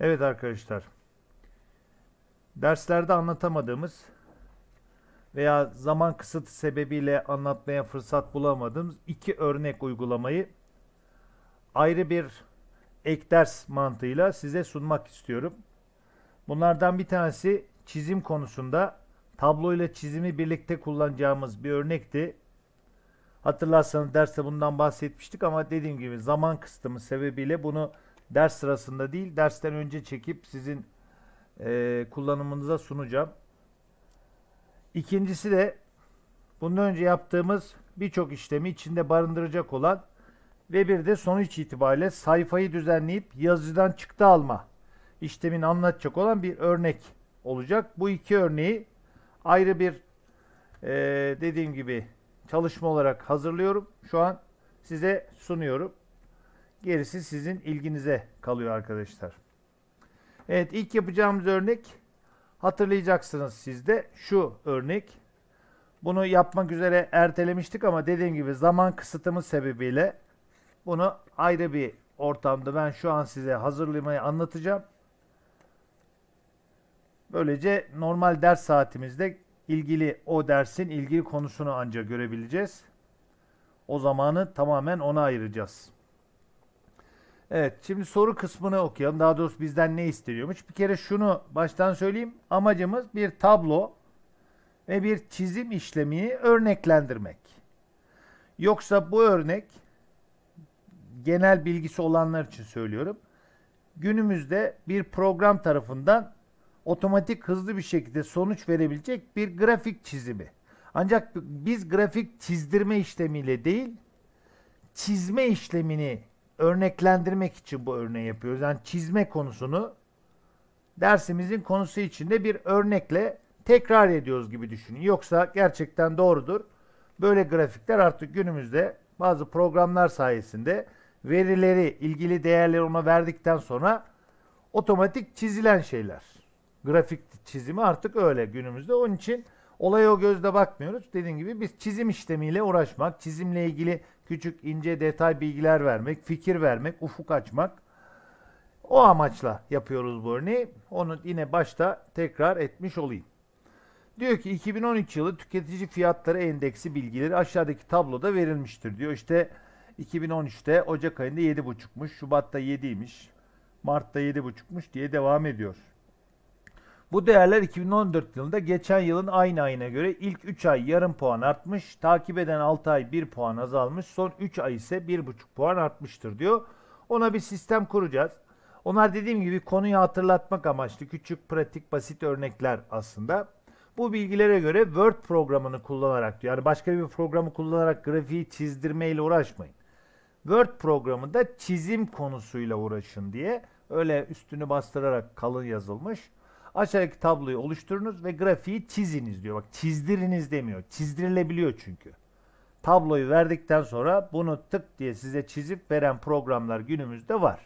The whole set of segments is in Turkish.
Evet arkadaşlar. Derslerde anlatamadığımız veya zaman kısıtı sebebiyle anlatmaya fırsat bulamadığımız iki örnek uygulamayı ayrı bir ek ders mantığıyla size sunmak istiyorum. Bunlardan bir tanesi çizim konusunda tablo ile çizimi birlikte kullanacağımız bir örnekti. Hatırlarsanız derste bundan bahsetmiştik ama dediğim gibi zaman kısıtımız sebebiyle bunu ders sırasında değil dersten önce çekip sizin e, kullanımınıza sunacağım. İkincisi de bundan önce yaptığımız birçok işlemi içinde barındıracak olan ve bir de sonuç itibariyle sayfayı düzenleyip yazıcıdan çıktı alma işlemini anlatacak olan bir örnek olacak. Bu iki örneği ayrı bir e, dediğim gibi çalışma olarak hazırlıyorum. Şu an size sunuyorum. Gerisi sizin ilginize kalıyor arkadaşlar. Evet ilk yapacağımız örnek hatırlayacaksınız sizde şu örnek. Bunu yapmak üzere ertelemiştik ama dediğim gibi zaman kısıtımız sebebiyle bunu ayrı bir ortamda ben şu an size hazırlamayı anlatacağım. Böylece normal ders saatimizde ilgili o dersin ilgili konusunu ancak görebileceğiz. O zamanı tamamen ona ayıracağız. Evet şimdi soru kısmını okuyalım. Daha doğrusu bizden ne isteniyormuş? Bir kere şunu baştan söyleyeyim. Amacımız bir tablo ve bir çizim işlemini örneklendirmek. Yoksa bu örnek genel bilgisi olanlar için söylüyorum. Günümüzde bir program tarafından otomatik hızlı bir şekilde sonuç verebilecek bir grafik çizimi. Ancak biz grafik çizdirme işlemiyle değil, çizme işlemini örneklendirmek için bu örneği yapıyoruz. Yani çizme konusunu dersimizin konusu içinde bir örnekle tekrar ediyoruz gibi düşünün. Yoksa gerçekten doğrudur. Böyle grafikler artık günümüzde bazı programlar sayesinde verileri, ilgili değerleri ona verdikten sonra otomatik çizilen şeyler. Grafik çizimi artık öyle günümüzde. Onun için olaya o gözle bakmıyoruz. Dediğim gibi biz çizim işlemiyle uğraşmak, çizimle ilgili küçük ince detay bilgiler vermek, fikir vermek, ufuk açmak. O amaçla yapıyoruz bu örneği. Onu yine başta tekrar etmiş olayım. Diyor ki 2013 yılı tüketici fiyatları endeksi bilgileri aşağıdaki tabloda verilmiştir diyor. İşte 2013'te Ocak ayında 7,5'muş, Şubat'ta 7'ymiş, Mart'ta 7,5'muş diye devam ediyor. Bu değerler 2014 yılında geçen yılın aynı ayına göre ilk 3 ay yarım puan artmış, takip eden 6 ay 1 puan azalmış, son 3 ay ise 1,5 puan artmıştır diyor. Ona bir sistem kuracağız. Onlar dediğim gibi konuyu hatırlatmak amaçlı küçük, pratik, basit örnekler aslında. Bu bilgilere göre Word programını kullanarak diyor. Yani başka bir programı kullanarak grafiği çizdirmeyle uğraşmayın. Word programında çizim konusuyla uğraşın diye öyle üstünü bastırarak kalın yazılmış. Aşağıdaki tabloyu oluşturunuz ve grafiği çiziniz diyor. Bak çizdiriniz demiyor. Çizdirilebiliyor çünkü. Tabloyu verdikten sonra bunu tık diye size çizip veren programlar günümüzde var.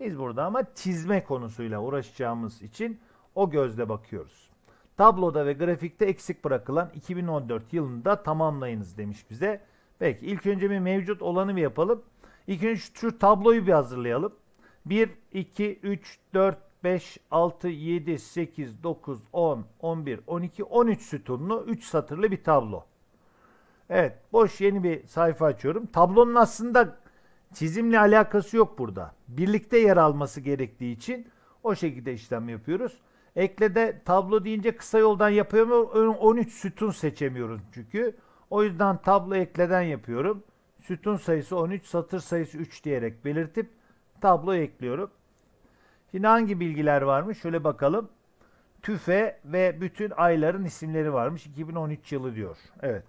Biz burada ama çizme konusuyla uğraşacağımız için o gözle bakıyoruz. Tabloda ve grafikte eksik bırakılan 2014 yılında tamamlayınız demiş bize. Peki ilk önce bir mevcut olanı bir yapalım. İlk önce şu tabloyu bir hazırlayalım. 1, 2, 3, 4, 5, 6, 7, 8, 9, 10, 11, 12, 13 sütunlu 3 satırlı bir tablo. Evet boş yeni bir sayfa açıyorum. Tablonun aslında çizimle alakası yok burada. Birlikte yer alması gerektiği için o şekilde işlem yapıyoruz. Ekle'de tablo deyince kısa yoldan yapıyorum. 13 sütun seçemiyorum çünkü. O yüzden tablo ekleden yapıyorum. Sütun sayısı 13, satır sayısı 3 diyerek belirtip tablo ekliyorum. Şimdi hangi bilgiler varmış? Şöyle bakalım. TÜFE ve bütün ayların isimleri varmış. 2013 yılı diyor. Evet.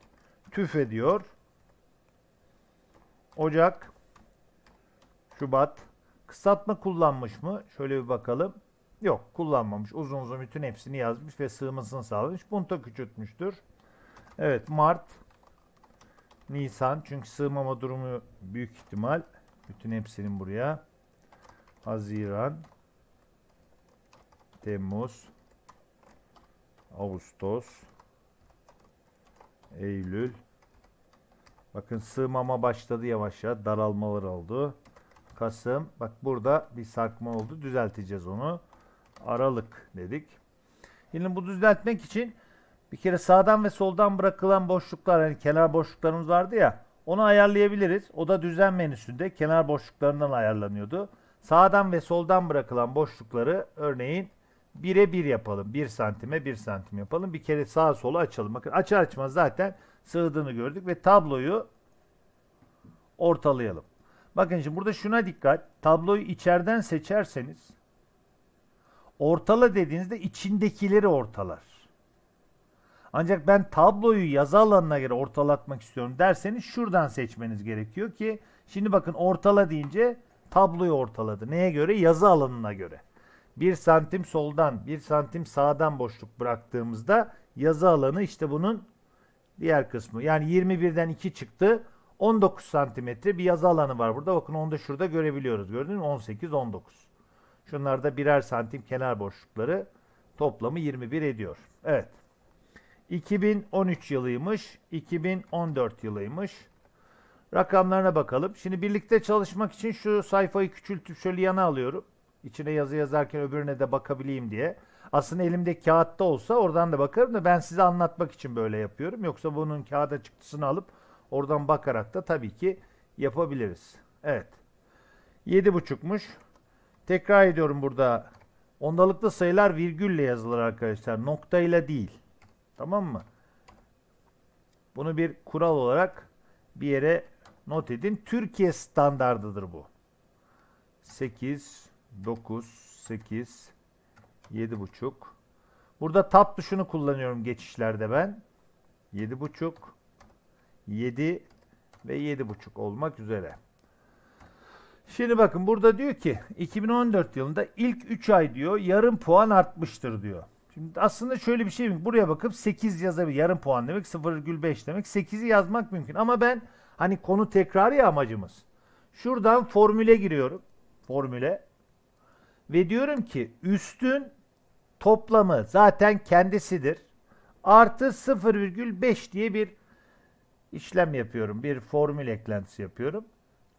TÜFE diyor. Ocak, Şubat. Kısaltma kullanmış mı? Şöyle bir bakalım. Yok kullanmamış. Uzun uzun bütün hepsini yazmış ve sığmasını sağlamış. Bunta küçültmüştür. Evet Mart, Nisan. Çünkü sığmama durumu büyük ihtimal. Bütün hepsinin buraya. Haziran, Temmuz, Ağustos, Eylül. Bakın sığmama başladı yavaş yavaş. Daralmalar oldu. Kasım. Bak burada bir sarkma oldu. Düzelteceğiz onu. Aralık dedik. Şimdi bu düzeltmek için bir kere sağdan ve soldan bırakılan boşluklar yani kenar boşluklarımız vardı ya onu ayarlayabiliriz. O da düzen menüsünde kenar boşluklarından ayarlanıyordu. Sağdan ve soldan bırakılan boşlukları örneğin bire bir yapalım. Bir santime bir santim yapalım. Bir kere sağa sola açalım. Bakın açar açmaz zaten sığdığını gördük ve tabloyu ortalayalım. Bakın şimdi burada şuna dikkat. Tabloyu içeriden seçerseniz ortala dediğinizde içindekileri ortalar. Ancak ben tabloyu yazı alanına göre ortalatmak istiyorum derseniz şuradan seçmeniz gerekiyor ki şimdi bakın ortala deyince tabloyu ortaladı. Neye göre? Yazı alanına göre. 1 santim soldan 1 santim sağdan boşluk bıraktığımızda yazı alanı işte bunun diğer kısmı. Yani 21'den 2 çıktı. 19 santimetre bir yazı alanı var burada. Bakın onu da şurada görebiliyoruz. Gördünüz mü? 18, 19. Şunlarda birer santim kenar boşlukları toplamı 21 ediyor. Evet. 2013 yılıymış, 2014 yılıymış. Rakamlarına bakalım. Şimdi birlikte çalışmak için şu sayfayı küçültüp şöyle yana alıyorum. İçine yazı yazarken öbürüne de bakabileyim diye. Aslında elimde kağıtta olsa oradan da bakarım da ben size anlatmak için böyle yapıyorum. Yoksa bunun kağıda çıktısını alıp oradan bakarak da tabii ki yapabiliriz. Evet. 7.5'muş. Tekrar ediyorum burada. Ondalıklı sayılar virgülle yazılır arkadaşlar. Noktayla değil. Tamam mı? Bunu bir kural olarak bir yere not edin. Türkiye standardıdır bu. 8 9, 8, 7,5. Burada tab tuşunu kullanıyorum geçişlerde ben. 7,5, 7 ve 7,5 olmak üzere. Şimdi bakın burada diyor ki 2014 yılında ilk 3 ay diyor yarım puan artmıştır diyor. Şimdi aslında şöyle bir şey mi? Buraya bakıp 8 yazabilir. Yarım puan demek 0,5 demek. 8'i yazmak mümkün. Ama ben hani konu tekrarı ya amacımız. Şuradan formüle giriyorum. Formüle. Ve diyorum ki üstün toplamı zaten kendisidir. Artı 0,5 diye bir işlem yapıyorum. Bir formül eklentisi yapıyorum.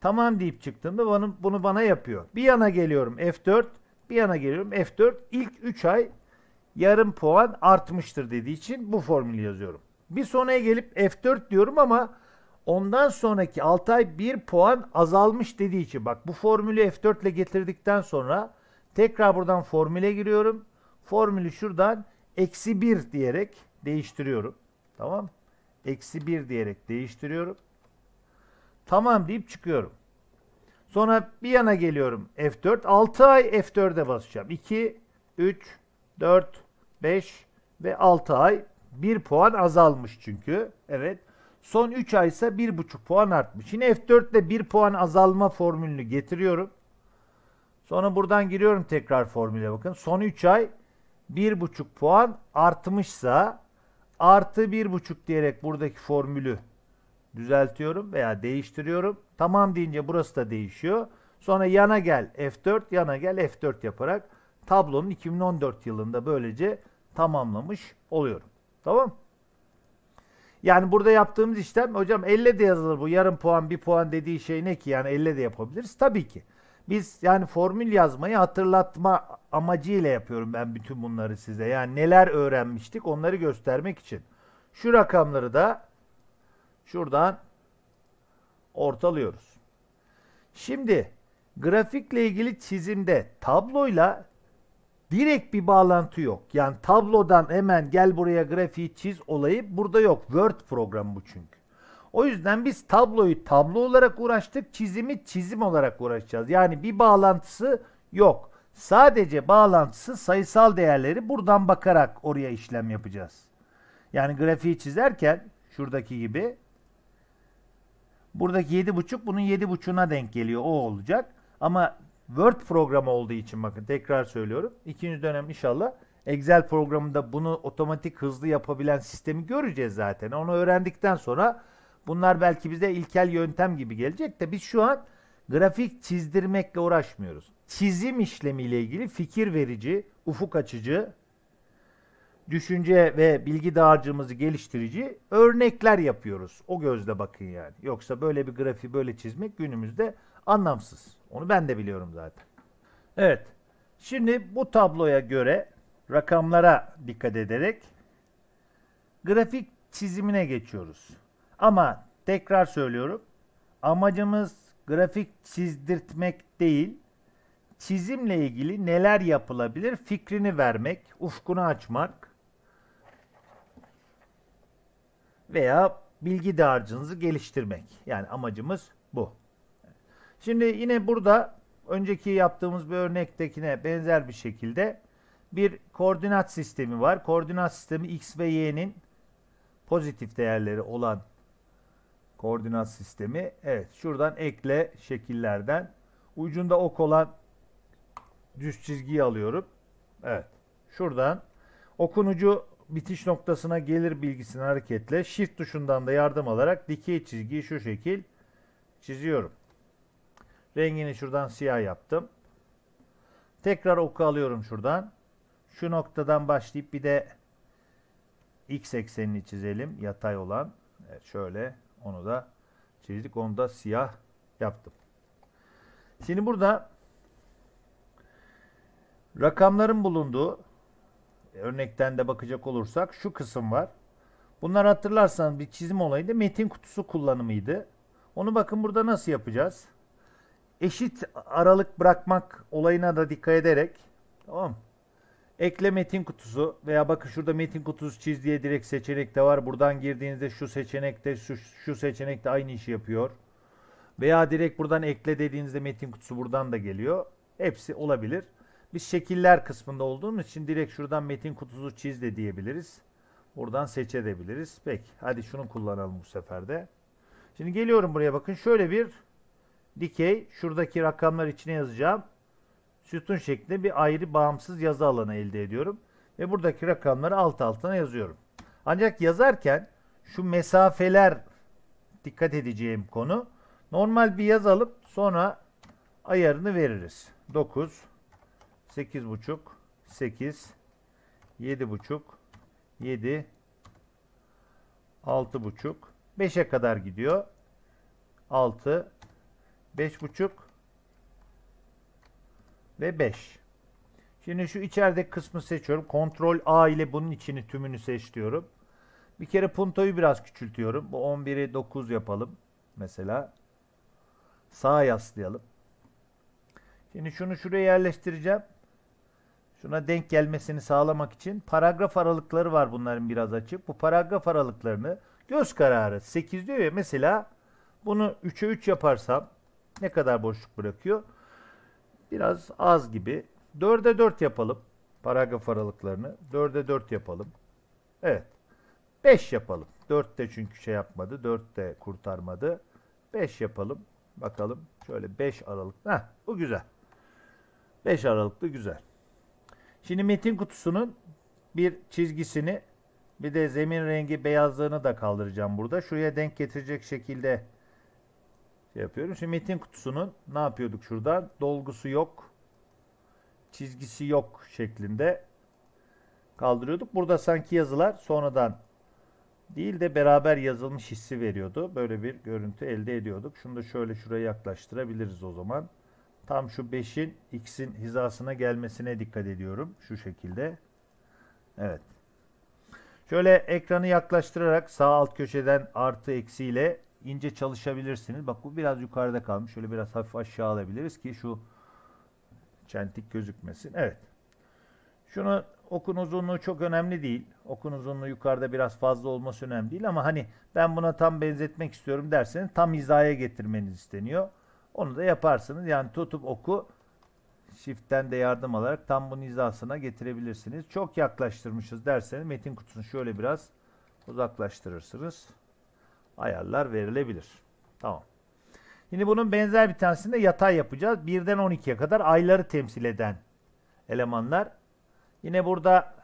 Tamam deyip çıktığımda bunu, bunu bana yapıyor. Bir yana geliyorum F4, bir yana geliyorum F4. ilk 3 ay yarım puan artmıştır dediği için bu formülü yazıyorum. Bir sonraya gelip F4 diyorum ama ondan sonraki 6 ay 1 puan azalmış dediği için bak bu formülü F4 ile getirdikten sonra Tekrar buradan formüle giriyorum. Formülü şuradan eksi 1 diyerek değiştiriyorum. Tamam Eksi 1 diyerek değiştiriyorum. Tamam deyip çıkıyorum. Sonra bir yana geliyorum F4. 6 ay F4'e basacağım. 2, 3, 4, 5 ve 6 ay 1 puan azalmış çünkü. Evet. Son 3 ay ise 1,5 puan artmış. Şimdi F4 ile 1 puan azalma formülünü getiriyorum. Sonra buradan giriyorum tekrar formüle bakın. Son 3 ay 1,5 puan artmışsa artı 1,5 diyerek buradaki formülü düzeltiyorum veya değiştiriyorum. Tamam deyince burası da değişiyor. Sonra yana gel F4, yana gel F4 yaparak tablonun 2014 yılında böylece tamamlamış oluyorum. Tamam Yani burada yaptığımız işlem hocam elle de yazılır bu yarım puan bir puan dediği şey ne ki yani elle de yapabiliriz. Tabii ki biz yani formül yazmayı hatırlatma amacıyla yapıyorum ben bütün bunları size. Yani neler öğrenmiştik onları göstermek için. Şu rakamları da şuradan ortalıyoruz. Şimdi grafikle ilgili çizimde tabloyla direkt bir bağlantı yok. Yani tablodan hemen gel buraya grafiği çiz olayı burada yok. Word programı bu çünkü. O yüzden biz tabloyu tablo olarak uğraştık, çizimi çizim olarak uğraşacağız. Yani bir bağlantısı yok. Sadece bağlantısı sayısal değerleri buradan bakarak oraya işlem yapacağız. Yani grafiği çizerken şuradaki gibi buradaki 7.5 bunun 7.5'una denk geliyor. O olacak. Ama Word programı olduğu için bakın tekrar söylüyorum. İkinci dönem inşallah Excel programında bunu otomatik hızlı yapabilen sistemi göreceğiz zaten. Onu öğrendikten sonra Bunlar belki bize ilkel yöntem gibi gelecek de biz şu an grafik çizdirmekle uğraşmıyoruz. Çizim işlemiyle ilgili fikir verici, ufuk açıcı, düşünce ve bilgi dağarcığımızı geliştirici örnekler yapıyoruz. O gözle bakın yani. Yoksa böyle bir grafiği böyle çizmek günümüzde anlamsız. Onu ben de biliyorum zaten. Evet. Şimdi bu tabloya göre rakamlara dikkat ederek grafik çizimine geçiyoruz. Ama tekrar söylüyorum. Amacımız grafik çizdirtmek değil. Çizimle ilgili neler yapılabilir fikrini vermek, ufkunu açmak veya bilgi dağarcığınızı geliştirmek. Yani amacımız bu. Şimdi yine burada önceki yaptığımız bir örnektekine benzer bir şekilde bir koordinat sistemi var. Koordinat sistemi x ve y'nin pozitif değerleri olan Koordinat sistemi. Evet şuradan ekle şekillerden. Ucunda ok olan düz çizgiyi alıyorum. Evet. Şuradan okun ucu bitiş noktasına gelir bilgisini hareketle shift tuşundan da yardım alarak dikey çizgiyi şu şekil çiziyorum. Rengini şuradan siyah yaptım. Tekrar oku alıyorum şuradan. Şu noktadan başlayıp bir de x eksenini çizelim. Yatay olan. Evet şöyle. Onu da çizdik. Onu da siyah yaptım. Şimdi burada rakamların bulunduğu örnekten de bakacak olursak şu kısım var. Bunlar hatırlarsanız bir çizim olayında metin kutusu kullanımıydı. Onu bakın burada nasıl yapacağız? Eşit aralık bırakmak olayına da dikkat ederek tamam mı? Ekle metin kutusu veya bakın şurada metin kutusu çiz diye direkt seçenek de var. Buradan girdiğinizde şu seçenekte şu, şu seçenekte aynı işi yapıyor. Veya direkt buradan ekle dediğinizde metin kutusu buradan da geliyor. Hepsi olabilir. Biz şekiller kısmında olduğumuz için direkt şuradan metin kutusu çiz de diyebiliriz. Buradan seç edebiliriz. Peki hadi şunu kullanalım bu sefer de. Şimdi geliyorum buraya bakın. Şöyle bir dikey şuradaki rakamlar içine yazacağım sütun şeklinde bir ayrı bağımsız yazı alanı elde ediyorum. Ve buradaki rakamları alt altına yazıyorum. Ancak yazarken şu mesafeler dikkat edeceğim konu. Normal bir yazalım sonra ayarını veririz. 9, 8,5, 8, 7,5, 7, 6,5, 5'e kadar gidiyor. 6, 5,5, ve 5. Şimdi şu içerideki kısmı seçiyorum. Ctrl A ile bunun içini tümünü seç diyorum. Bir kere puntoyu biraz küçültüyorum. Bu 11'i 9 yapalım. Mesela sağa yaslayalım. Şimdi şunu şuraya yerleştireceğim. Şuna denk gelmesini sağlamak için paragraf aralıkları var bunların biraz açık. Bu paragraf aralıklarını göz kararı 8 diyor ya mesela bunu 3'e 3 yaparsam ne kadar boşluk bırakıyor? biraz az gibi. 4'e 4 yapalım. Paragraf aralıklarını 4'e 4 yapalım. Evet. 5 yapalım. 4 de çünkü şey yapmadı. 4 de kurtarmadı. 5 yapalım. Bakalım. Şöyle 5 aralık. Heh, bu güzel. 5 aralıklı güzel. Şimdi metin kutusunun bir çizgisini bir de zemin rengi beyazlığını da kaldıracağım burada. Şuraya denk getirecek şekilde şey yapıyorum. Şimdi metin kutusunun ne yapıyorduk şurada? Dolgusu yok, çizgisi yok şeklinde kaldırıyorduk. Burada sanki yazılar sonradan değil de beraber yazılmış hissi veriyordu. Böyle bir görüntü elde ediyorduk. Şunu da şöyle şuraya yaklaştırabiliriz o zaman. Tam şu 5'in x'in hizasına gelmesine dikkat ediyorum. Şu şekilde. Evet. Şöyle ekranı yaklaştırarak sağ alt köşeden artı eksiyle ince çalışabilirsiniz. Bak bu biraz yukarıda kalmış. Şöyle biraz hafif aşağı alabiliriz ki şu çentik gözükmesin. Evet. Şunu okun uzunluğu çok önemli değil. Okun uzunluğu yukarıda biraz fazla olması önemli değil ama hani ben buna tam benzetmek istiyorum derseniz tam hizaya getirmeniz isteniyor. Onu da yaparsınız. Yani tutup oku Shift'ten de yardım alarak tam bunun hizasına getirebilirsiniz. Çok yaklaştırmışız derseniz metin kutusunu şöyle biraz uzaklaştırırsınız ayarlar verilebilir. Tamam. Yine bunun benzer bir tanesinde yatay yapacağız. 1'den 12'ye kadar ayları temsil eden elemanlar. Yine burada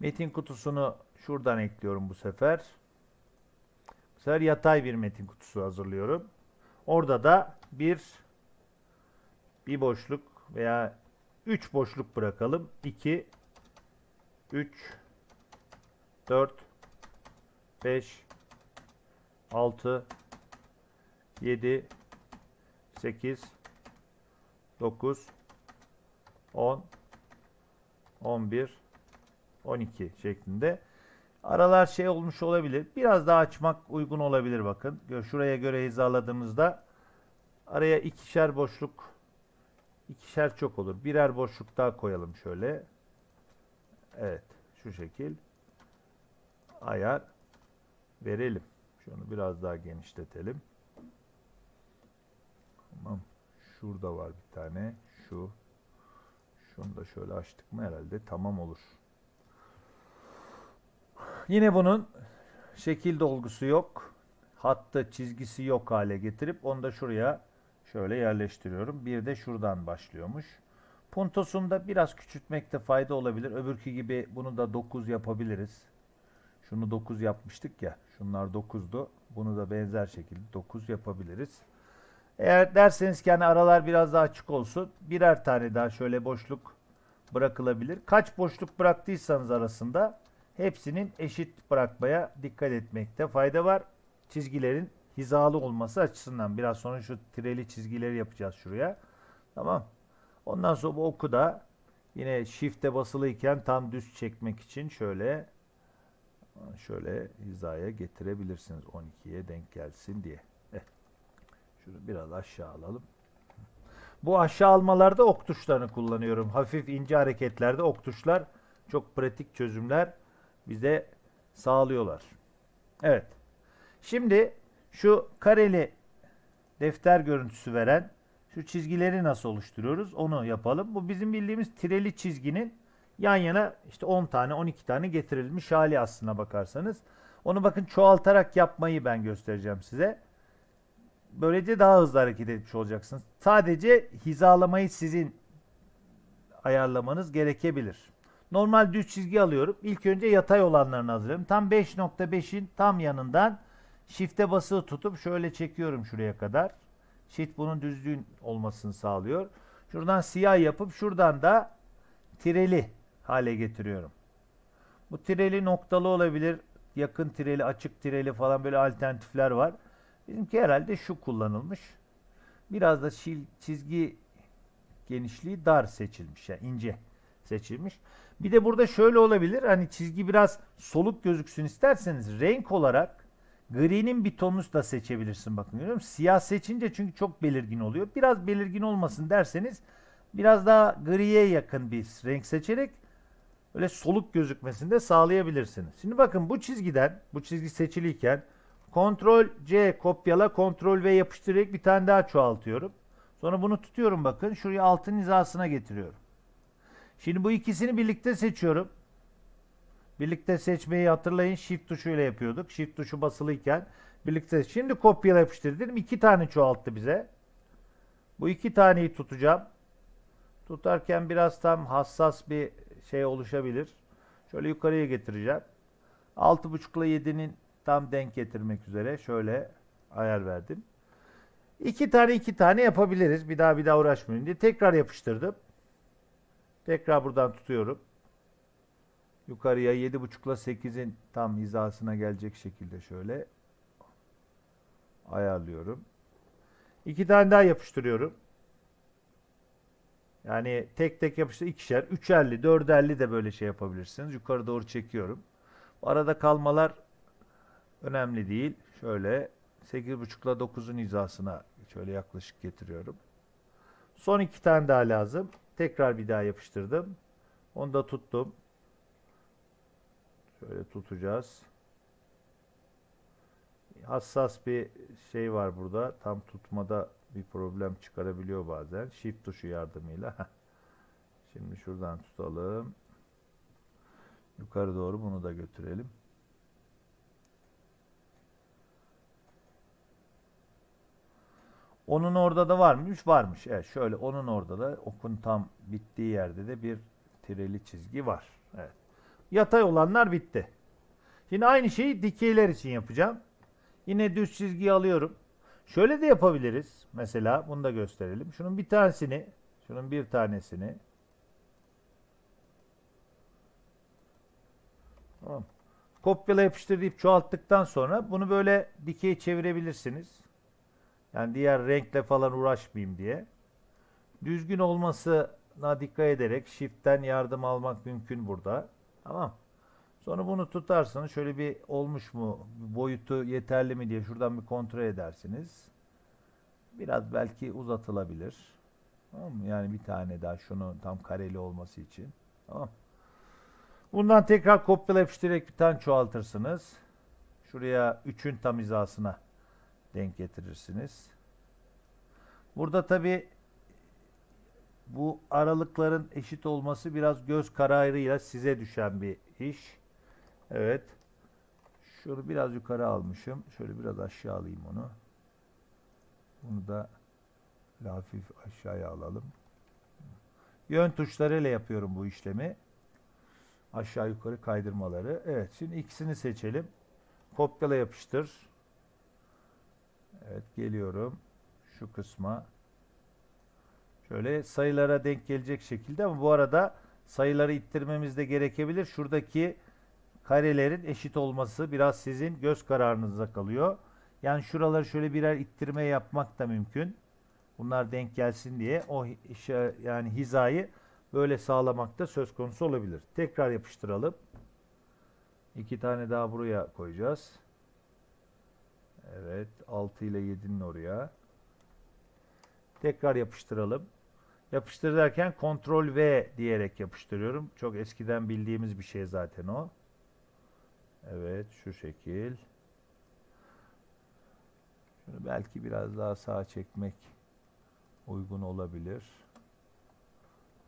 metin kutusunu şuradan ekliyorum bu sefer. Bu sefer yatay bir metin kutusu hazırlıyorum. Orada da bir bir boşluk veya 3 boşluk bırakalım. 2 3 4 5 6 7 8 9 10 11 12 şeklinde aralar şey olmuş olabilir. Biraz daha açmak uygun olabilir bakın. Şuraya göre hizaladığımızda araya ikişer boşluk ikişer çok olur. Birer boşluk daha koyalım şöyle. Evet. Şu şekil ayar verelim. Şunu biraz daha genişletelim. Tamam. Şurada var bir tane. Şu. Şunu da şöyle açtık mı herhalde tamam olur. Yine bunun şekil dolgusu yok. Hatta çizgisi yok hale getirip onu da şuraya şöyle yerleştiriyorum. Bir de şuradan başlıyormuş. Puntosunu da biraz küçültmekte fayda olabilir. Öbürkü gibi bunu da 9 yapabiliriz. Şunu 9 yapmıştık ya. Şunlar 9'du. Bunu da benzer şekilde 9 yapabiliriz. Eğer derseniz ki hani aralar biraz daha açık olsun. Birer tane daha şöyle boşluk bırakılabilir. Kaç boşluk bıraktıysanız arasında hepsinin eşit bırakmaya dikkat etmekte fayda var. Çizgilerin hizalı olması açısından. Biraz sonra şu treli çizgileri yapacağız şuraya. Tamam. Ondan sonra bu oku da yine shift'e basılıyken tam düz çekmek için şöyle şöyle hizaya getirebilirsiniz 12'ye denk gelsin diye. Eh, şunu biraz aşağı alalım. Bu aşağı almalarda ok tuşlarını kullanıyorum. Hafif ince hareketlerde ok tuşlar çok pratik çözümler bize sağlıyorlar. Evet. Şimdi şu kareli defter görüntüsü veren şu çizgileri nasıl oluşturuyoruz onu yapalım. Bu bizim bildiğimiz treli çizginin yan yana işte 10 tane 12 tane getirilmiş hali aslına bakarsanız. Onu bakın çoğaltarak yapmayı ben göstereceğim size. Böylece daha hızlı hareket etmiş olacaksınız. Sadece hizalamayı sizin ayarlamanız gerekebilir. Normal düz çizgi alıyorum. İlk önce yatay olanlarını hazırlıyorum. Tam 5.5'in tam yanından shift'e basılı tutup şöyle çekiyorum şuraya kadar. Shift bunun düzlüğün olmasını sağlıyor. Şuradan siyah yapıp şuradan da tireli hale getiriyorum. Bu tireli noktalı olabilir. Yakın tireli, açık tireli falan böyle alternatifler var. Bizimki herhalde şu kullanılmış. Biraz da çizgi genişliği dar seçilmiş. Yani ince seçilmiş. Bir de burada şöyle olabilir. Hani çizgi biraz soluk gözüksün isterseniz renk olarak grinin bir tonunu da seçebilirsin. Bakın görüyor musun? Siyah seçince çünkü çok belirgin oluyor. Biraz belirgin olmasın derseniz biraz daha griye yakın bir renk seçerek öyle soluk gözükmesini de sağlayabilirsiniz. Şimdi bakın bu çizgiden, bu çizgi seçiliyken Ctrl C kopyala, Ctrl V yapıştırarak bir tane daha çoğaltıyorum. Sonra bunu tutuyorum bakın. Şuraya altın hizasına getiriyorum. Şimdi bu ikisini birlikte seçiyorum. Birlikte seçmeyi hatırlayın. Shift tuşuyla yapıyorduk. Shift tuşu basılıyken birlikte. Şimdi kopyala yapıştırdım, iki tane çoğalttı bize. Bu iki taneyi tutacağım. Tutarken biraz tam hassas bir şey oluşabilir. Şöyle yukarıya getireceğim. 6.5 ile 7'nin tam denk getirmek üzere şöyle ayar verdim. İki tane iki tane yapabiliriz. Bir daha bir daha uğraşmayın diye. Tekrar yapıştırdım. Tekrar buradan tutuyorum. Yukarıya 7.5 ile 8'in tam hizasına gelecek şekilde şöyle ayarlıyorum. İki tane daha yapıştırıyorum. Yani tek tek yapıştır ikişer, üçerli, dörderli de böyle şey yapabilirsiniz. Yukarı doğru çekiyorum. Bu arada kalmalar önemli değil. Şöyle 8.5 ile 9'un hizasına şöyle yaklaşık getiriyorum. Son iki tane daha lazım. Tekrar bir daha yapıştırdım. Onu da tuttum. Şöyle tutacağız. Hassas bir şey var burada. Tam tutmada bir problem çıkarabiliyor bazen. Shift tuşu yardımıyla. Şimdi şuradan tutalım. Yukarı doğru bunu da götürelim. Onun orada da varmış, varmış. Evet, şöyle onun orada da okun tam bittiği yerde de bir tireli çizgi var. Evet. Yatay olanlar bitti. Şimdi aynı şeyi dikeyler için yapacağım. Yine düz çizgi alıyorum. Şöyle de yapabiliriz. Mesela bunu da gösterelim. Şunun bir tanesini, şunun bir tanesini tamam. kopyala yapıştır deyip çoğalttıktan sonra bunu böyle dikey çevirebilirsiniz. Yani diğer renkle falan uğraşmayayım diye. Düzgün olmasına dikkat ederek shift'ten yardım almak mümkün burada. Tamam. Sonra bunu tutarsanız şöyle bir olmuş mu, boyutu yeterli mi diye şuradan bir kontrol edersiniz. Biraz belki uzatılabilir. Tamam mı? Yani bir tane daha şunu tam kareli olması için. Tamam Bundan tekrar kopyala yapıştırarak bir tane çoğaltırsınız. Şuraya 3'ün tam hizasına denk getirirsiniz. Burada tabi bu aralıkların eşit olması biraz göz kararıyla size düşen bir iş. Evet. Şunu biraz yukarı almışım. Şöyle biraz aşağı alayım onu. Bunu da hafif aşağıya alalım. Yön tuşlarıyla yapıyorum bu işlemi. Aşağı yukarı kaydırmaları. Evet şimdi ikisini seçelim. Kopyala yapıştır. Evet geliyorum. Şu kısma. Şöyle sayılara denk gelecek şekilde ama bu arada sayıları ittirmemiz de gerekebilir. Şuradaki karelerin eşit olması biraz sizin göz kararınıza kalıyor. Yani şuraları şöyle birer ittirme yapmak da mümkün. Bunlar denk gelsin diye o yani hizayı böyle sağlamak da söz konusu olabilir. Tekrar yapıştıralım. İki tane daha buraya koyacağız. Evet. 6 ile 7'nin oraya. Tekrar yapıştıralım. Yapıştır derken kontrol V diyerek yapıştırıyorum. Çok eskiden bildiğimiz bir şey zaten o. Evet şu şekil. Şunu belki biraz daha sağa çekmek uygun olabilir.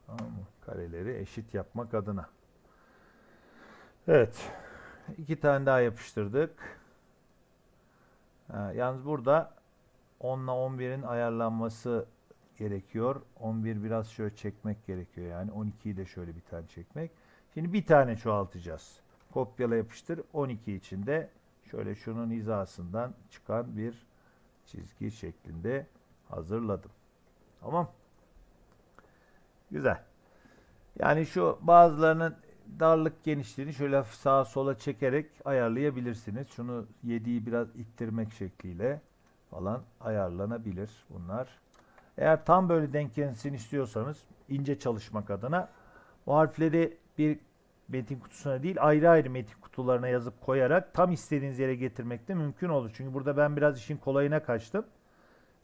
Tamam mı? Kareleri eşit yapmak adına. Evet. iki tane daha yapıştırdık. Ha, yalnız burada 10 ile 11'in ayarlanması gerekiyor. 11 biraz şöyle çekmek gerekiyor yani. 12'yi de şöyle bir tane çekmek. Şimdi bir tane çoğaltacağız kopyala yapıştır 12 içinde şöyle şunun hizasından çıkan bir çizgi şeklinde hazırladım. Tamam. Güzel. Yani şu bazılarının darlık genişliğini şöyle sağa sola çekerek ayarlayabilirsiniz. Şunu yediği biraz ittirmek şekliyle falan ayarlanabilir bunlar. Eğer tam böyle denk gelsin istiyorsanız ince çalışmak adına bu harfleri bir metin kutusuna değil ayrı ayrı metin kutularına yazıp koyarak tam istediğiniz yere getirmek de mümkün oldu. Çünkü burada ben biraz işin kolayına kaçtım.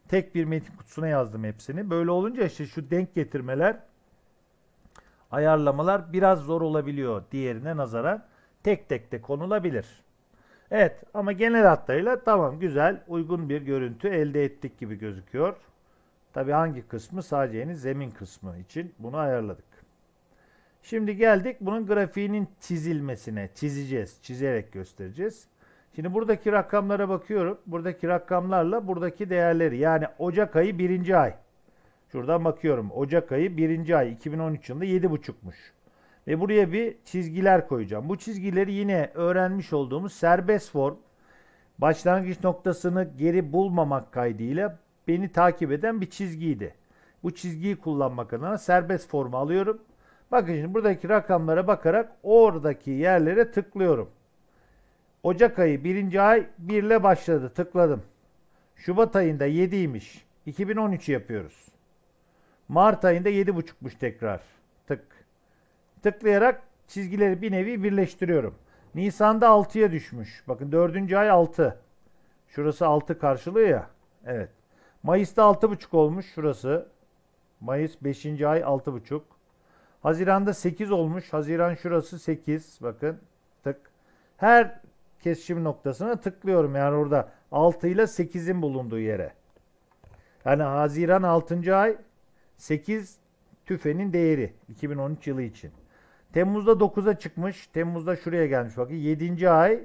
Tek bir metin kutusuna yazdım hepsini. Böyle olunca işte şu denk getirmeler, ayarlamalar biraz zor olabiliyor diğerine nazaran. Tek tek de konulabilir. Evet ama genel hatlarıyla tamam güzel uygun bir görüntü elde ettik gibi gözüküyor. Tabi hangi kısmı? Sadece yeni zemin kısmı için bunu ayarladık. Şimdi geldik bunun grafiğinin çizilmesine. Çizeceğiz. Çizerek göstereceğiz. Şimdi buradaki rakamlara bakıyorum. Buradaki rakamlarla buradaki değerleri. Yani Ocak ayı birinci ay. Şuradan bakıyorum. Ocak ayı birinci ay 2013 yılında yedi buçukmuş. Ve buraya bir çizgiler koyacağım. Bu çizgileri yine öğrenmiş olduğumuz serbest form başlangıç noktasını geri bulmamak kaydıyla beni takip eden bir çizgiydi. Bu çizgiyi kullanmak adına serbest formu alıyorum. Bakın şimdi buradaki rakamlara bakarak oradaki yerlere tıklıyorum. Ocak ayı birinci ay 1 ile başladı. Tıkladım. Şubat ayında 7'ymiş. 2013 yapıyoruz. Mart ayında 7,5'muş tekrar. Tık. Tıklayarak çizgileri bir nevi birleştiriyorum. Nisan'da 6'ya düşmüş. Bakın 4. ay 6. Şurası 6 karşılığı ya. Evet. Mayıs'ta 6,5 olmuş şurası. Mayıs 5. ay 6,5. Haziranda 8 olmuş. Haziran şurası 8. Bakın tık. Her kesişim noktasına tıklıyorum. Yani orada 6 ile 8'in bulunduğu yere. Yani Haziran 6. ay 8 tüfenin değeri 2013 yılı için. Temmuz'da 9'a çıkmış. Temmuz'da şuraya gelmiş. Bakın 7. ay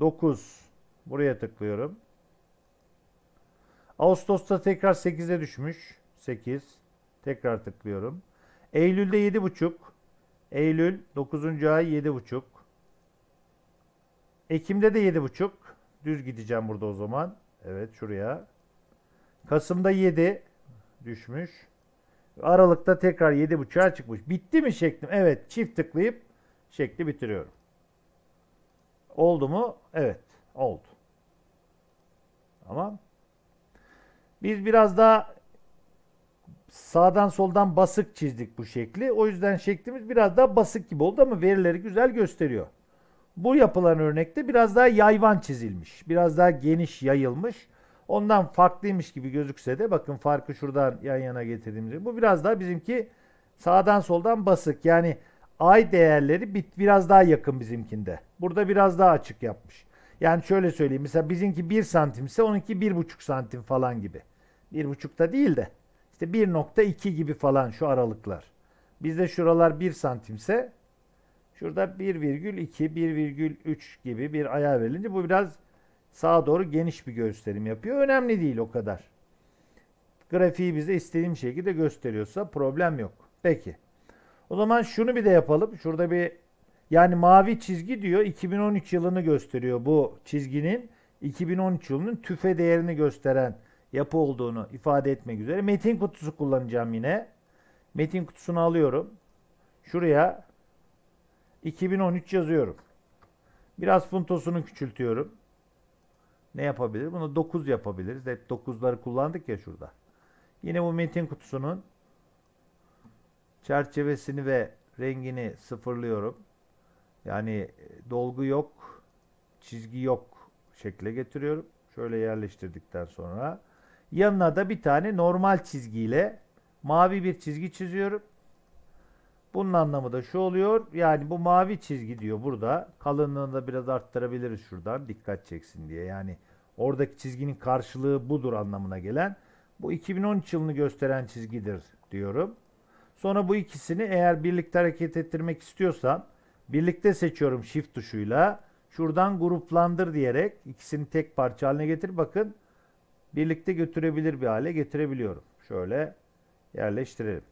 9. Buraya tıklıyorum. Ağustos'ta tekrar 8'e düşmüş. 8. Tekrar tıklıyorum. Eylül'de 7,5. Eylül 9. ay 7,5. Ekim'de de 7,5. Düz gideceğim burada o zaman. Evet şuraya. Kasım'da 7 düşmüş. Aralık'ta tekrar 7,5'a çıkmış. Bitti mi şeklim? Evet çift tıklayıp şekli bitiriyorum. Oldu mu? Evet oldu. Tamam. Biz biraz daha sağdan soldan basık çizdik bu şekli. O yüzden şeklimiz biraz daha basık gibi oldu ama verileri güzel gösteriyor. Bu yapılan örnekte biraz daha yayvan çizilmiş. Biraz daha geniş yayılmış. Ondan farklıymış gibi gözükse de bakın farkı şuradan yan yana getirdiğimizde. Bu biraz daha bizimki sağdan soldan basık. Yani ay değerleri bit biraz daha yakın bizimkinde. Burada biraz daha açık yapmış. Yani şöyle söyleyeyim. Mesela bizimki 1 santimse onunki 1,5 santim falan gibi. 1,5 da değil de işte 1.2 gibi falan şu aralıklar. Bizde şuralar 1 santimse şurada 1,2, 1,3 gibi bir ayar verilince bu biraz sağa doğru geniş bir gösterim yapıyor. Önemli değil o kadar. Grafiği bize istediğim şekilde gösteriyorsa problem yok. Peki. O zaman şunu bir de yapalım. Şurada bir yani mavi çizgi diyor 2013 yılını gösteriyor bu çizginin. 2013 yılının tüfe değerini gösteren yapı olduğunu ifade etmek üzere metin kutusu kullanacağım yine. Metin kutusunu alıyorum. Şuraya 2013 yazıyorum. Biraz funtosunu küçültüyorum. Ne yapabilir? Bunu 9 yapabiliriz. Hep 9'ları kullandık ya şurada. Yine bu metin kutusunun çerçevesini ve rengini sıfırlıyorum. Yani dolgu yok, çizgi yok şekle getiriyorum. Şöyle yerleştirdikten sonra Yanına da bir tane normal çizgiyle mavi bir çizgi çiziyorum. Bunun anlamı da şu oluyor. Yani bu mavi çizgi diyor burada. Kalınlığını da biraz arttırabiliriz şuradan dikkat çeksin diye. Yani oradaki çizginin karşılığı budur anlamına gelen. Bu 2013 yılını gösteren çizgidir diyorum. Sonra bu ikisini eğer birlikte hareket ettirmek istiyorsam birlikte seçiyorum shift tuşuyla. Şuradan gruplandır diyerek ikisini tek parça haline getir. Bakın birlikte götürebilir bir hale getirebiliyorum. Şöyle yerleştirelim.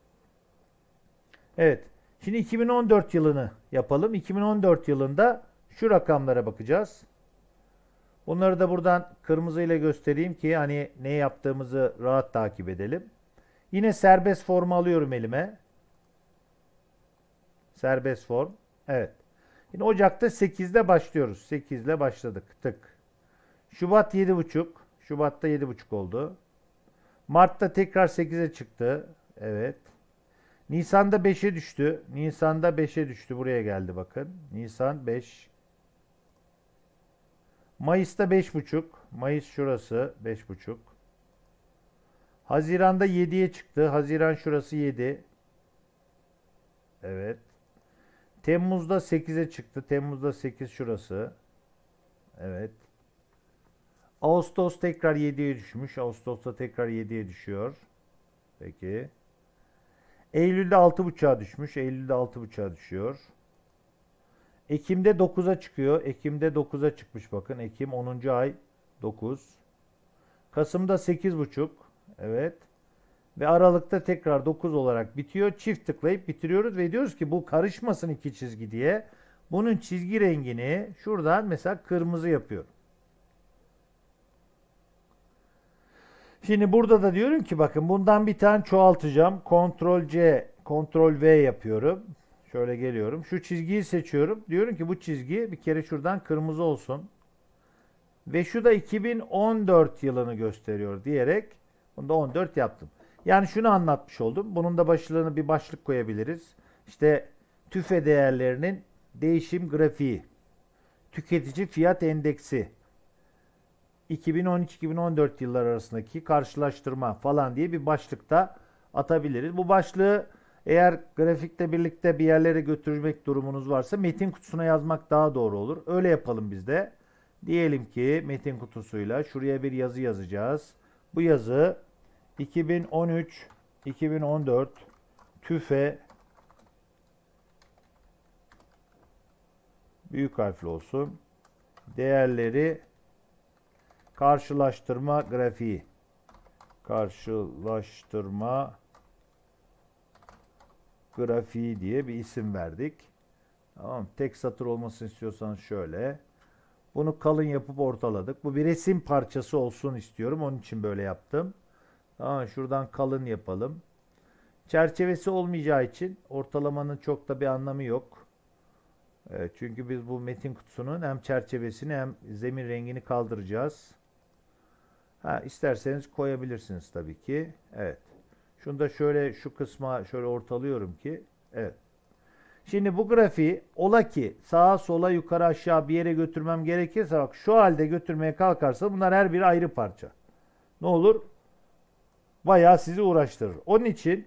Evet. Şimdi 2014 yılını yapalım. 2014 yılında şu rakamlara bakacağız. Bunları da buradan kırmızı ile göstereyim ki hani ne yaptığımızı rahat takip edelim. Yine serbest formu alıyorum elime. Serbest form. Evet. Yine Ocak'ta 8'de başlıyoruz. 8 başladık. Tık. Şubat 7,5. Şubat'ta 7,5 oldu. Mart'ta tekrar 8'e çıktı. Evet. Nisan'da 5'e düştü. Nisan'da 5'e düştü. Buraya geldi bakın. Nisan 5. Mayıs'ta 5,5. Mayıs şurası 5,5. Haziran'da 7'ye çıktı. Haziran şurası 7. Evet. Temmuz'da 8'e çıktı. Temmuz'da 8 şurası. Evet. Ağustos tekrar 7'ye düşmüş. Ağustos'ta tekrar 7'ye düşüyor. Peki. Eylül'de 6.5'a düşmüş. Eylül'de 6.5'a düşüyor. Ekim'de 9'a çıkıyor. Ekim'de 9'a çıkmış bakın. Ekim 10. ay 9. Kasım'da 8.5. Evet. Ve Aralık'ta tekrar 9 olarak bitiyor. Çift tıklayıp bitiriyoruz ve diyoruz ki bu karışmasın iki çizgi diye. Bunun çizgi rengini şuradan mesela kırmızı yapıyorum. Şimdi burada da diyorum ki bakın bundan bir tane çoğaltacağım. Ctrl C, Ctrl V yapıyorum. Şöyle geliyorum. Şu çizgiyi seçiyorum. Diyorum ki bu çizgi bir kere şuradan kırmızı olsun. Ve şu da 2014 yılını gösteriyor diyerek bunu da 14 yaptım. Yani şunu anlatmış oldum. Bunun da başlığını bir başlık koyabiliriz. İşte tüfe değerlerinin değişim grafiği, tüketici fiyat endeksi 2013-2014 yıllar arasındaki karşılaştırma falan diye bir başlıkta atabiliriz. Bu başlığı eğer grafikle birlikte bir yerlere götürmek durumunuz varsa metin kutusuna yazmak daha doğru olur. Öyle yapalım biz de. Diyelim ki metin kutusuyla şuraya bir yazı yazacağız. Bu yazı 2013-2014 TÜFE büyük harfli olsun. Değerleri karşılaştırma grafiği karşılaştırma grafiği diye bir isim verdik. Tamam Tek satır olmasını istiyorsanız şöyle. Bunu kalın yapıp ortaladık. Bu bir resim parçası olsun istiyorum. Onun için böyle yaptım. Tamam şuradan kalın yapalım. Çerçevesi olmayacağı için ortalamanın çok da bir anlamı yok. çünkü biz bu metin kutusunun hem çerçevesini hem zemin rengini kaldıracağız. Ha, isterseniz koyabilirsiniz tabii ki. Evet. Şunu da şöyle şu kısma şöyle ortalıyorum ki. Evet. Şimdi bu grafiği ola ki sağa sola yukarı aşağı bir yere götürmem gerekirse bak şu halde götürmeye kalkarsa bunlar her biri ayrı parça. Ne olur? Bayağı sizi uğraştırır. Onun için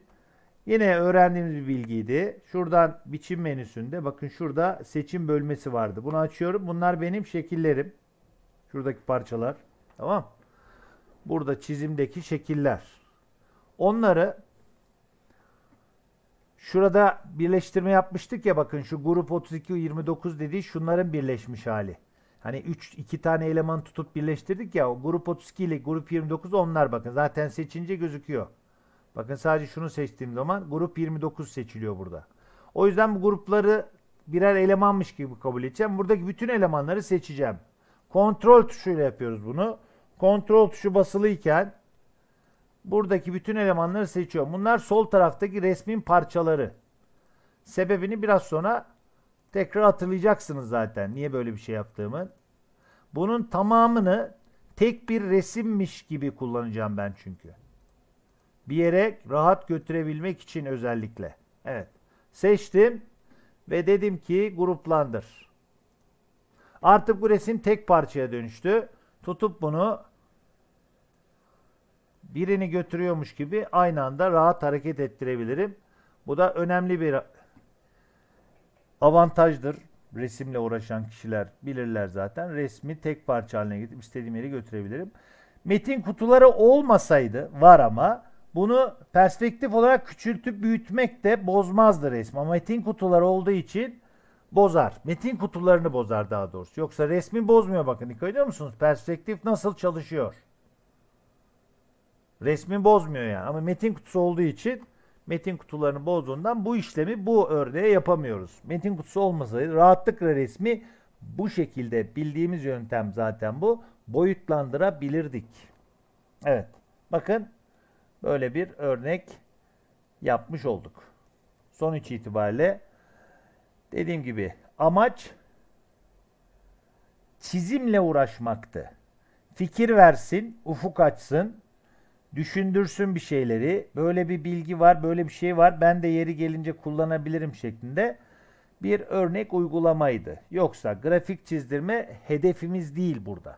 yine öğrendiğimiz bir bilgiydi. Şuradan biçim menüsünde bakın şurada seçim bölmesi vardı. Bunu açıyorum. Bunlar benim şekillerim. Şuradaki parçalar. Tamam mı? burada çizimdeki şekiller. Onları şurada birleştirme yapmıştık ya bakın şu grup 32 29 dediği şunların birleşmiş hali. Hani 3 2 tane eleman tutup birleştirdik ya o grup 32 ile grup 29 onlar bakın zaten seçince gözüküyor. Bakın sadece şunu seçtiğim zaman grup 29 seçiliyor burada. O yüzden bu grupları birer elemanmış gibi kabul edeceğim. Buradaki bütün elemanları seçeceğim. Kontrol tuşuyla yapıyoruz bunu. Kontrol tuşu basılıyken buradaki bütün elemanları seçiyorum. Bunlar sol taraftaki resmin parçaları. Sebebini biraz sonra tekrar hatırlayacaksınız zaten niye böyle bir şey yaptığımı. Bunun tamamını tek bir resimmiş gibi kullanacağım ben çünkü. Bir yere rahat götürebilmek için özellikle. Evet. Seçtim ve dedim ki gruplandır. Artık bu resim tek parçaya dönüştü. Tutup bunu birini götürüyormuş gibi aynı anda rahat hareket ettirebilirim. Bu da önemli bir avantajdır. Resimle uğraşan kişiler bilirler zaten. Resmi tek parça haline getirip istediğim yere götürebilirim. Metin kutuları olmasaydı var ama bunu perspektif olarak küçültüp büyütmek de bozmazdı resmi. Ama metin kutuları olduğu için bozar. Metin kutularını bozar daha doğrusu. Yoksa resmi bozmuyor bakın. Dikkat ediyor musunuz? Perspektif nasıl çalışıyor? Resmi bozmuyor yani. Ama metin kutusu olduğu için metin kutularını bozduğundan bu işlemi bu örneğe yapamıyoruz. Metin kutusu olmasaydı rahatlıkla resmi bu şekilde bildiğimiz yöntem zaten bu. Boyutlandırabilirdik. Evet. Bakın böyle bir örnek yapmış olduk. Sonuç itibariyle dediğim gibi amaç çizimle uğraşmaktı. Fikir versin, ufuk açsın, düşündürsün bir şeyleri. Böyle bir bilgi var, böyle bir şey var. Ben de yeri gelince kullanabilirim şeklinde bir örnek uygulamaydı. Yoksa grafik çizdirme hedefimiz değil burada.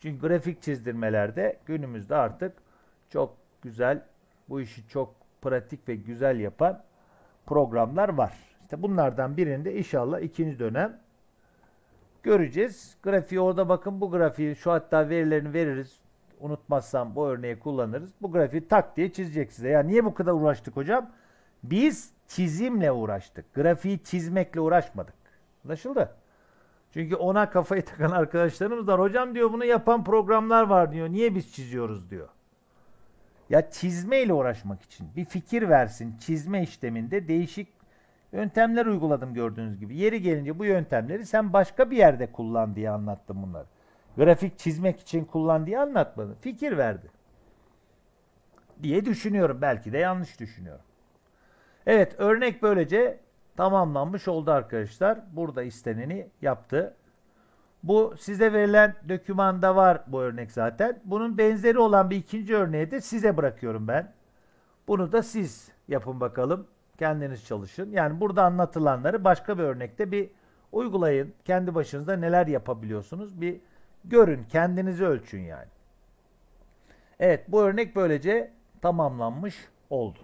Çünkü grafik çizdirmelerde günümüzde artık çok güzel, bu işi çok pratik ve güzel yapan programlar var. İşte bunlardan birinde inşallah ikinci dönem göreceğiz. Grafiği orada bakın bu grafiği şu hatta verilerini veririz unutmazsam bu örneği kullanırız. Bu grafiği tak diye çizecek size. Ya niye bu kadar uğraştık hocam? Biz çizimle uğraştık. Grafiği çizmekle uğraşmadık. Anlaşıldı? Çünkü ona kafayı takan arkadaşlarımız var. Hocam diyor bunu yapan programlar var diyor. Niye biz çiziyoruz diyor. Ya çizmeyle uğraşmak için bir fikir versin. Çizme işleminde değişik yöntemler uyguladım gördüğünüz gibi. Yeri gelince bu yöntemleri sen başka bir yerde kullan diye anlattım bunları grafik çizmek için kullan diye anlatmadı. Fikir verdi. Diye düşünüyorum. Belki de yanlış düşünüyorum. Evet örnek böylece tamamlanmış oldu arkadaşlar. Burada isteneni yaptı. Bu size verilen dökümanda var bu örnek zaten. Bunun benzeri olan bir ikinci örneği de size bırakıyorum ben. Bunu da siz yapın bakalım. Kendiniz çalışın. Yani burada anlatılanları başka bir örnekte bir uygulayın. Kendi başınıza neler yapabiliyorsunuz bir Görün, kendinizi ölçün yani. Evet, bu örnek böylece tamamlanmış oldu.